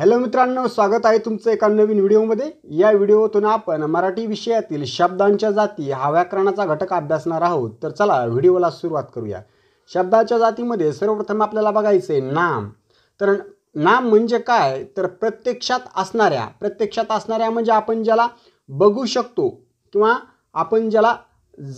hello मित्रांनो स्वागत आहे तुमचं एका नवीन व्हिडिओमध्ये या व्हिडिओतून आपण मराठी विषयातील शब्दांच्या जाती हा व्याकरणाचा घटक अभ्यासणार आहोत तर चला व्हिडिओला सुरुवात करूया शब्दाच्या जातीमध्ये सर्वप्रथम आपल्याला बघायचं आहे नाम तर नाम म्हणजे काय तर प्रत्यक्षात असणाऱ्या प्रत्यक्षात असणाऱ्या म्हणजे आपण ज्याला बघू शकतो किंवा आपण ज्याला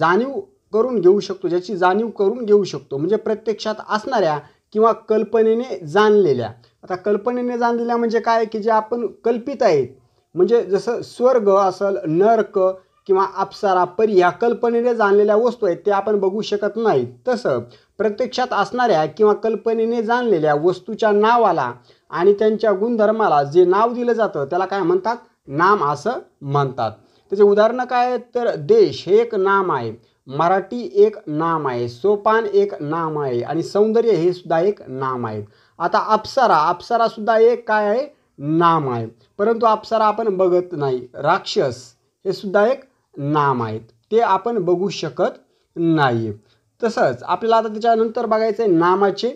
जाणीव करून घेऊ शकतो ज्याची जाणीव करून घेऊ शकतो म्हणजे प्रत्यक्षात असणाऱ्या किंवा कल्पनेने जाणलेल्या आता कल्पनेने जाणलेल्या म्हणजे काय की जे आपण कल्पित आहेत म्हणजे जसं स्वर्ग असेल नर्क किंवा अप्सरा परी या कल्पनेने जाणलेल्या वस्तू आहेत ते आपण बघू शकत नाही तसं प्रत्यक्षात असणाऱ्या किंवा कल्पनेने जाणलेल्या वस्तूच्या नावाला आणि त्यांच्या गुणधर्माला जे नाव दिलं जातं त्याला काय म्हणतात नाम असं म्हणतात त्याचे उदाहरणं काय आहेत तर देश हे एक नाम आहे मराठी एक नाम आहे सोपान एक नाम आहे आणि सौंदर्य हे सुद्धा एक नाम आहे आता अप्सरा अप्सरा सुद्धा एक काय आहे नाम आहे परंतु अप्सरा आपण बघत नाही राक्षस हे सुद्धा एक नाम आहेत ते आपण बघू शकत नाही तसंच आपल्याला आता त्याच्यानंतर बघायचं आहे नामाचे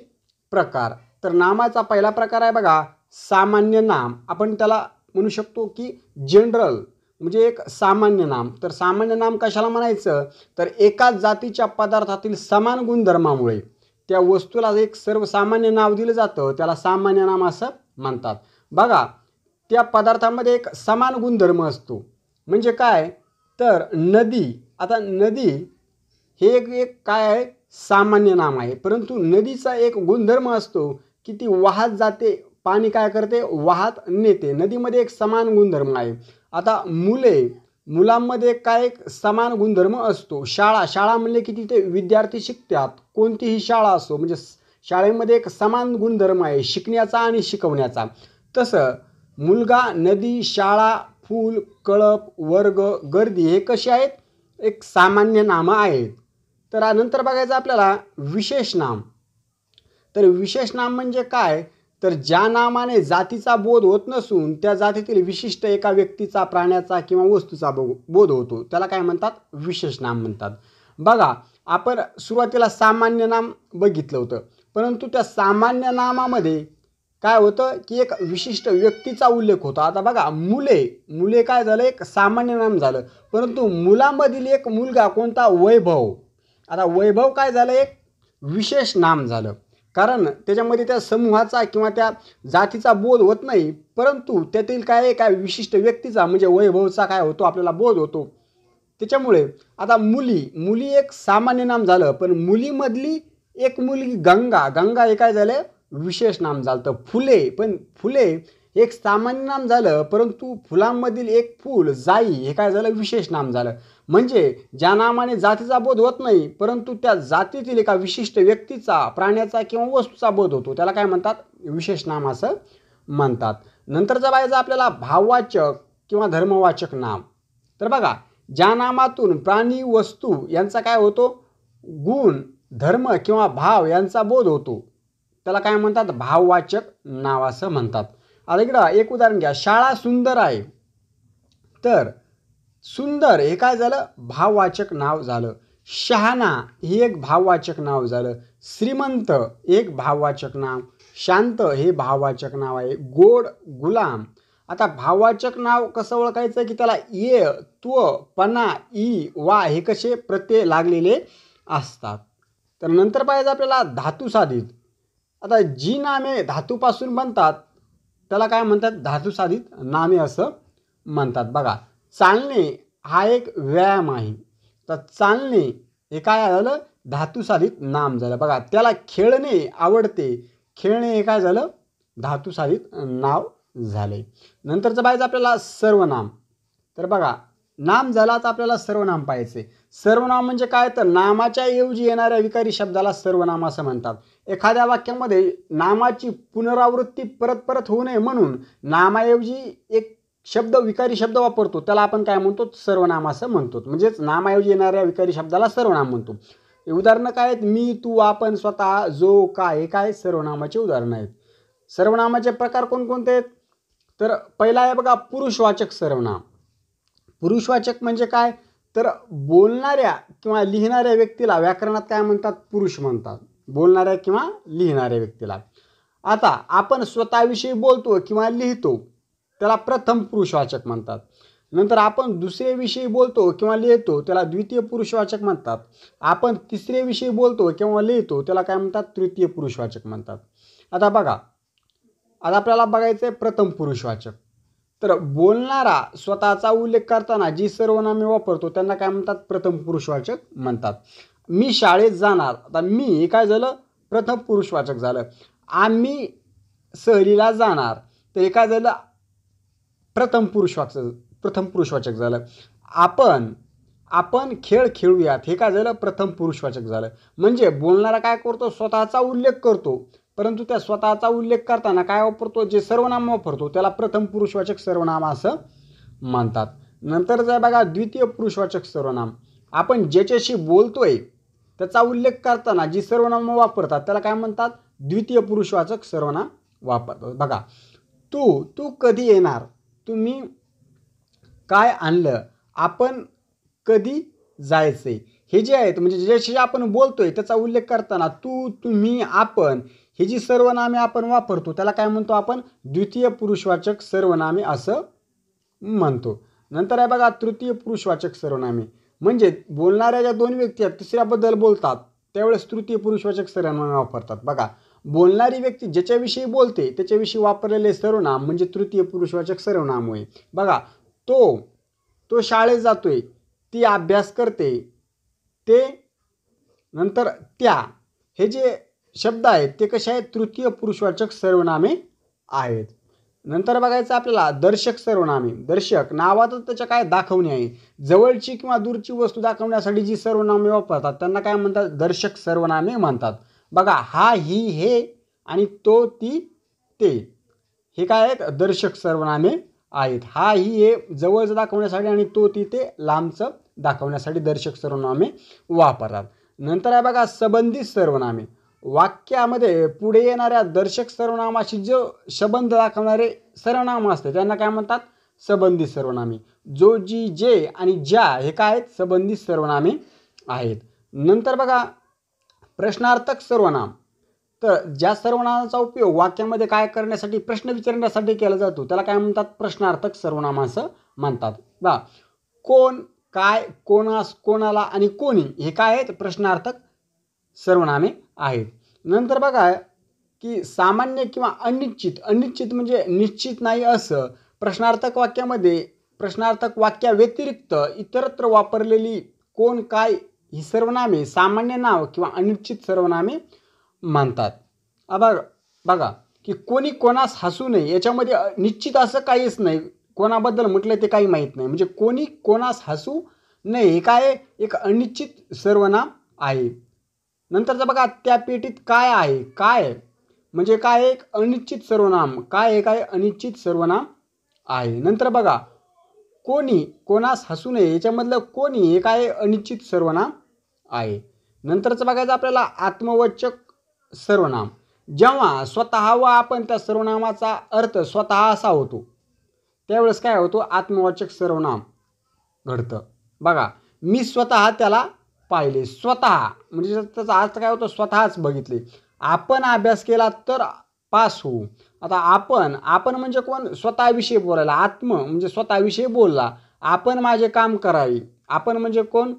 प्रकार तर नामाचा पहिला प्रकार आहे बघा सामान्य नाम आपण त्याला म्हणू शकतो की जनरल म्हणजे एक सामान्य नाम तर सामान्य नाम कशाला म्हणायचं तर एकाच जातीच्या पदार्थातील समान गुणधर्मामुळे त्या वस्तूला एक सर्वसामान्य नाव दिलं जातं त्याला सामान्य नाम असं म्हणतात बघा त्या पदार्थामध्ये एक समान गुणधर्म असतो म्हणजे काय तर नदी आता नदी हे एक एक काय आहे सामान्य नाम आहे परंतु नदीचा एक गुणधर्म असतो की ती वाहत जाते पाणी काय करते वाहत नेते नदीमध्ये एक समान गुणधर्म आहे आता मुले मुलांमध्ये काय एक समान गुणधर्म असतो शाळा शाळा म्हणले की तिथे विद्यार्थी शिकतात कोणतीही शाळा असो म्हणजे शाळेमध्ये एक समान गुणधर्म आहे शिकण्याचा आणि शिकवण्याचा तसं मुलगा नदी शाळा फूल कळप वर्ग गर्दी हे कसे आहेत एक सामान्य नामं आहेत तर नंतर बघायचं आपल्याला विशेष नाम तर विशेष नाम म्हणजे काय तर ज्या नामाने जातीचा बोध होत नसून त्या जातीतील विशिष्ट एका व्यक्तीचा प्राण्याचा किंवा वस्तूचा बोध होतो त्याला काय म्हणतात विशेष नाम म्हणतात बघा आपण सुरुवातीला सामान्य नाम बघितलं होतं परंतु त्या सामान्य नामामध्ये काय होतं की एक विशिष्ट व्यक्तीचा उल्लेख होता आता बघा मुले मुले काय झालं एक सामान्य नाम झालं परंतु मुलामधील एक मुलगा कोणता वैभव आता वैभव काय झालं एक विशेष नाम झालं कारण त्याच्यामध्ये त्या समूहाचा किंवा त्या जातीचा बोध होत नाही परंतु त्यातील काय काय विशिष्ट व्यक्तीचा म्हणजे वैभवचा काय होतो आपल्याला बोध होतो त्याच्यामुळे आता मुली मुली एक सामान्य नाम झालं पण मुलीमधली एक मुलगी गंगा गंगा हे काय झालं विशेष नाम झालं फुले पण फुले एक सामान्य नाम झालं परंतु फुलांमधील एक फूल जाई हे काय झालं विशेष नाम झालं म्हणजे ज्या नामाने जातीचा बोध होत नाही परंतु त्या जातीतील एका विशिष्ट व्यक्तीचा प्राण्याचा किंवा वस्तूचा बोध होतो त्याला काय म्हणतात विशेष नाम असं म्हणतात नंतरचा पाहिजे आपल्याला भाववाचक किंवा धर्मवाचक नाम तर बघा ज्या नामातून प्राणी वस्तू यांचा काय होतो गुण धर्म किंवा भाव यांचा बोध होतो त्याला काय म्हणतात भाववाचक नाव असं म्हणतात आता इकडं एक उदाहरण घ्या शाळा सुंदर आहे तर सुंदर हे काय झालं भाववाचक नाव झालं शहाणा हे एक भाववाचक नाव झालं श्रीमंत एक भाववाचक नाव शांत हे भाववाचक नाव आहे गोड गुलाम आता भाववाचक नाव कसं ओळखायचं की त्याला ये त्व पना ई वा हे कसे प्रत्यय लागलेले असतात तर नंतर पाहिजे आपल्याला धातू साधित आता जी नामे धातूपासून बनतात त्याला काय म्हणतात धातुसाधित नामे असं म्हणतात बघा चालणे हा एक व्यायाम आहे तर चालणे हे काय झालं धातुसाधित नाम झालं बघा त्याला खेळणे आवडते खेळणे हे काय झालं धातुसाधित नाव झाले नंतरचं पाहिजे आपल्याला सर्वनाम तर बघा नाम झाला तर आपल्याला सर्वनाम पाहायचे सर्वनाम म्हणजे काय तर नामाच्या ऐवजी येणाऱ्या विकारी शब्दाला सर्वनाम असं म्हणतात एखाद्या वाक्यामध्ये नामाची पुनरावृत्ती परत परत होऊ नये म्हणून नामाऐवजी एक शब्द विकारी शब्द वापरतो त्याला आपण काय म्हणतो सर्वनाम असं म्हणतो म्हणजेच नामाऐवजी येणाऱ्या विकारी शब्दाला सर्वनाम म्हणतो उदाहरणं काय आहेत मी तू आपण स्वतः जो काय काय सर्वनामाचे उदाहरणं आहेत सर्वनामाचे प्रकार कोणकोणते आहेत तर पहिला आहे बघा पुरुषवाचक सर्वनाम पुरुषवाचक म्हणजे काय तर बोलणाऱ्या किंवा लिहिणाऱ्या व्यक्तीला व्याकरणात काय म्हणतात पुरुष म्हणतात बोलणाऱ्या किंवा लिहिणाऱ्या व्यक्तीला आता आपण स्वतःविषयी बोलतो किंवा लिहितो त्याला प्रथम पुरुषवाचक म्हणतात नंतर आपण दुसऱ्याविषयी बोलतो किंवा लिहितो त्याला द्वितीय पुरुषवाचक म्हणतात आपण तिसऱ्याविषयी बोलतो किंवा लिहितो त्याला काय म्हणतात तृतीय पुरुषवाचक म्हणतात आता बघा आता आपल्याला बघायचं आहे प्रथम पुरुषवाचक तर बोलणारा स्वतःचा उल्लेख करताना जी सर्वनामे वापरतो त्यांना काय म्हणतात प्रथम पुरुषवाचक म्हणतात मी शाळेत जाणार आता मी काय झालं प्रथम पुरुषवाचक झालं आम्ही सहलीला जाणार तर हे काय झालं प्रथम पुरुषवाचं प्रथम पुरुषवाचक झालं आपण आपण खेळ खेळूयात हे काय झालं प्रथम पुरुषवाचक झालं म्हणजे बोलणारा काय करतो स्वतःचा उल्लेख करतो परंतु त्या स्वतःचा उल्लेख करताना काय वापरतो जे सर्वनाम वापरतो त्याला प्रथम पुरुषवाचक सर्वनाम असं मानतात नंतर जर बघा द्वितीय पुरुषवाचक सर्वनाम आपण ज्याच्याशी बोलतोय त्याचा उल्लेख करताना जी सर्वनाम वापरतात त्याला काय म्हणतात द्वितीय पुरुषवाचक सर्वनाम वापरतात बघा तू तू कधी येणार तुम्ही काय आणलं आपण कधी जायचे हे जे आहेत म्हणजे ज्याच्याशी आपण बोलतोय त्याचा उल्लेख करताना तू तुम्ही आपण हे जी सर्वनामे आपण वापरतो त्याला काय म्हणतो आपण द्वितीय पुरुषवाचक सर्वनामे असं म्हणतो नंतर आहे बघा तृतीय पुरुषवाचक सर्वनामे म्हणजे बोलणाऱ्या ज्या दोन व्यक्ती आहेत तिसऱ्याबद्दल बोलतात त्यावेळेस तृतीय पुरुषवाचक सर्वनामे वापरतात बघा बोलणारी व्यक्ती ज्याच्याविषयी बोलते त्याच्याविषयी वापरलेले सर्वनाम म्हणजे तृतीय पुरुषवाचक सर्वनाम होय बघा तो तो शाळेत जातोय ती अभ्यास करते ते नंतर त्या हे जे शब्द आहेत ते कसे आहेत तृतीय पुरुषवाचक सर्वनामे आहेत नंतर बघायचं आपल्याला दर्शक सर्वनामे दर्शक नावात त्याच्या काय दाखवणे आहे जवळची किंवा दूरची वस्तू दाखवण्यासाठी जी सर्वनामे वापरतात त्यांना काय म्हणतात दर्शक सर्वनामे म्हणतात बघा हा ही हे आणि तो ती ते हे काय आहेत दर्शक सर्वनामे आहेत हा ही हे जवळचं दाखवण्यासाठी आणि तो ती ते लांबचं दाखवण्यासाठी दर्शक सर्वनामे वापरतात नंतर आहे बघा संबंधित सर्वनामे वाक्यामध्ये पुढे येणाऱ्या दर्शक सर्वनामाशी जो संबंध दाखवणारे सर्वनाम असते त्यांना काय म्हणतात संबंधित सर्वनामे जो जी जे आणि ज्या हे काय आहेत संबंधित सर्वनामे आहेत नंतर बघा प्रश्नार्थक सर्वनाम तर ज्या सर्वनामाचा उपयोग वाक्यामध्ये काय करण्यासाठी प्रश्न विचारण्यासाठी केला जातो त्याला काय म्हणतात प्रश्नार्थक सर्वनाम असं म्हणतात बा कोण काय कोणास कोणाला आणि कोणी हे काय आहेत प्रश्नार्थक सर्वनामे आहेत नंतर बघा की सामान्य किंवा अनिश्चित अनिश्चित म्हणजे निश्चित नाही असं प्रश्नार्थक वाक्यामध्ये प्रश्नार्थक वाक्याव्यतिरिक्त इतरत्र वापरलेली कोण काय ही सर्वनामे सामान्य नाव किंवा अनिश्चित सर्वनामे मानतात बघा बघा की कोणी कोणास हसू नये याच्यामध्ये निश्चित असं काहीच नाही कोणाबद्दल म्हटलं ते काही माहीत नाही म्हणजे कोणी कोणास हसू नये हे काय एक अनिश्चित सर्वनाम आहे नंतरचं बघा त्या पेटीत काय आहे काय म्हणजे काय एक अनिश्चित सर्वनाम काय आहे काय अनिश्चित सर्वनाम आहे नंतर बघा कोणी कोणास हसू नये याच्यामधलं कोणी हे काय अनिश्चित सर्वनाम आहे नंतरचं बघायचं आपल्याला आत्मवचक सर्वनाम जेव्हा स्वतः व आपण त्या सर्वनामाचा अर्थ स्वतः असा होतो त्यावेळेस काय होतो आत्मवाचक सर्वनाम घडतं बघा मी स्वतः त्याला पाहिले स्वतः म्हणजे त्याचा अर्थ काय होतो स्वतःच बघितले आपण अभ्यास केला तर पास होऊ आता आपण आपण म्हणजे कोण स्वतःविषयी बोलायला आत्म म्हणजे स्वतःविषयी बोलला आपण माझे काम करावे आपण म्हणजे कोण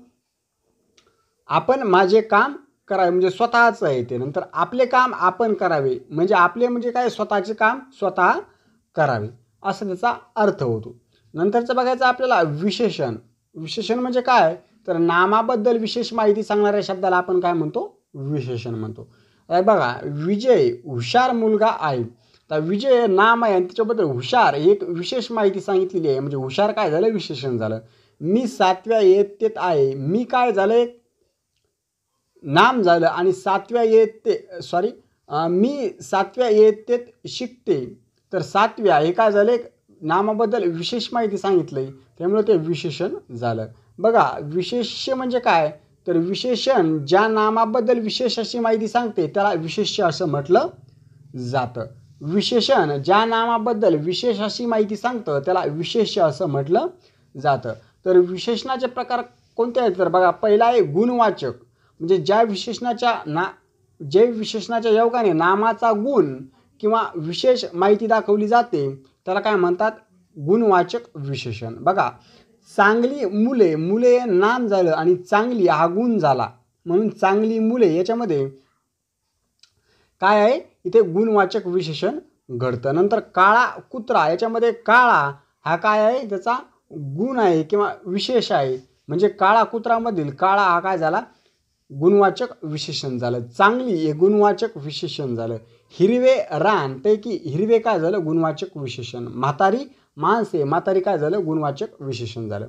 आपण माझे काम करावे म्हणजे स्वतःचं आहे ते नंतर आपले काम आपण करावे म्हणजे आपले म्हणजे काय स्वतःचे काम स्वतः करावे असा त्याचा अर्थ होतो नंतरचं बघायचं आपल्याला विशेषण विशेषण म्हणजे काय तर नामाबद्दल विशेष माहिती सांगणाऱ्या शब्दाला आपण काय म्हणतो विशेषण म्हणतो बघा विजय हुशार मुलगा आहे तर विजय नाम आहे आणि त्याच्याबद्दल हुशार एक विशेष माहिती सांगितलेली आहे म्हणजे हुशार काय झालं विशेषण झालं मी सातव्या इयत्तेत आहे मी काय झालं नाम झालं आणि सातव्या येते सॉरी मी सातव्या इयत्तेत शिकते तर सातव्या हे काय झाले नामाबद्दल विशेष माहिती सांगितली त्यामुळे ते विशेषण झालं बघा विशेष्य म्हणजे काय तर विशेषण ज्या नामाबद्दल विशेष अशी माहिती सांगते त्याला विशेष्य असं म्हटलं जातं विशेषण ज्या नामाबद्दल विशेष अशी माहिती सांगतं त्याला विशेष्य असं म्हटलं जातं तर विशेषणाचे प्रकार कोणते आहेत तर बघा पहिला आहे गुणवाचक म्हणजे ज्या विशेषणाच्या ना जे विशेषणाच्या योगाने नामाचा गुण किंवा विशेष माहिती दाखवली जाते त्याला काय म्हणतात गुणवाचक विशेषण बघा चांगली मुले मुले नाम झालं आणि चांगली हा गुण झाला म्हणून चांगली मुले याच्यामध्ये काय आहे इथे गुणवाचक विशेषण घडतं नंतर काळा कुत्रा याच्यामध्ये काळा हा काय आहे त्याचा गुण आहे किंवा विशेष आहे म्हणजे काळा कुत्रामधील काळा हा काय झाला गुणवाचक विशेषण झालं चांगली हे गुणवाचक विशेषण झालं हिरवे रान पैकी हिरवे काय झालं गुणवाचक विशेषण म्हातारी माणसे म्हातारी काय झालं गुणवाचक विशेषण झालं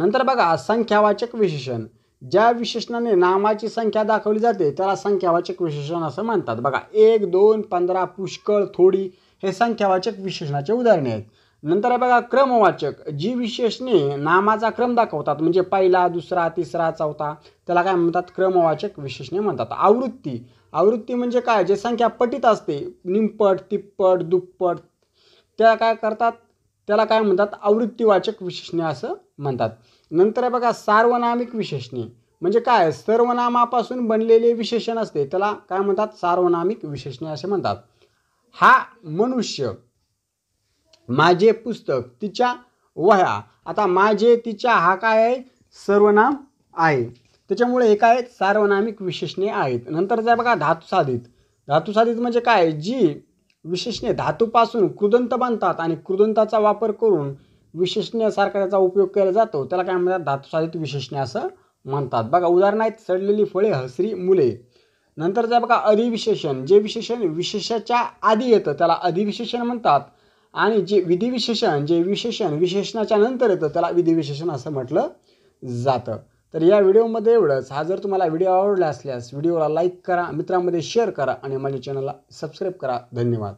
नंतर बघा संख्यावाचक विशेषण ज्या विशेषणाने नामाची संख्या दाखवली जाते त्याला संख्यावाचक विशेषण असं म्हणतात बघा एक दोन पंधरा पुष्कळ थोडी हे संख्यावाचक विशेषणाचे उदाहरणे आहेत नंतर बघा क्रमवाचक जी विशेषणे नामाचा क्रम दाखवतात म्हणजे पहिला दुसरा तिसरा चौथा त्याला काय म्हणतात क्रमवाचक विशेषणे म्हणतात आवृत्ती आवृत्ती म्हणजे काय जे संख्या पटीत असते निमपट तिप्पट दुप्पट त्याला काय करतात त्याला काय म्हणतात आवृत्तीवाचक विशेषणे असं म्हणतात नंतर आहे बघा सार्वनामिक विशेषणे म्हणजे काय सर्वनामापासून बनलेले विशेषण असते त्याला काय म्हणतात सार्वनामिक विशेषणे असे म्हणतात हा मनुष्य माझे पुस्तक तिच्या वह्या आता माझे तिच्या हा काय आहे सर्वनाम आहे त्याच्यामुळे हे काय आहेत सार्वनामिक विशेषणे आहेत नंतर जे बघा धातुसाधित धातुसाधित म्हणजे काय जी विशेषणे धातूपासून कृदंत बनतात आणि कृदंताचा वापर करून सारखा त्याचा उपयोग केला जातो त्याला काय म्हणतात धातुसाधित विशेषणे असं म्हणतात बघा उदाहरण आहेत सडलेली फळे हसरी मुले नंतर जे बघा अधिविशेषण जे विशेषण विशेषाच्या आधी येतं त्याला अधिविशेषण म्हणतात आणि जे विधिविशेषण जे विशेषण विशेषणाच्या नंतर येतं त्याला विधिविशेषण असं म्हटलं जातं तर या व्हिडिओमध्ये एवढंच हा जर तुम्हाला व्हिडिओ आवडला असल्यास व्हिडिओला लाईक करा मित्रांमध्ये शेअर करा आणि माझ्या चॅनलला सबस्क्राईब करा धन्यवाद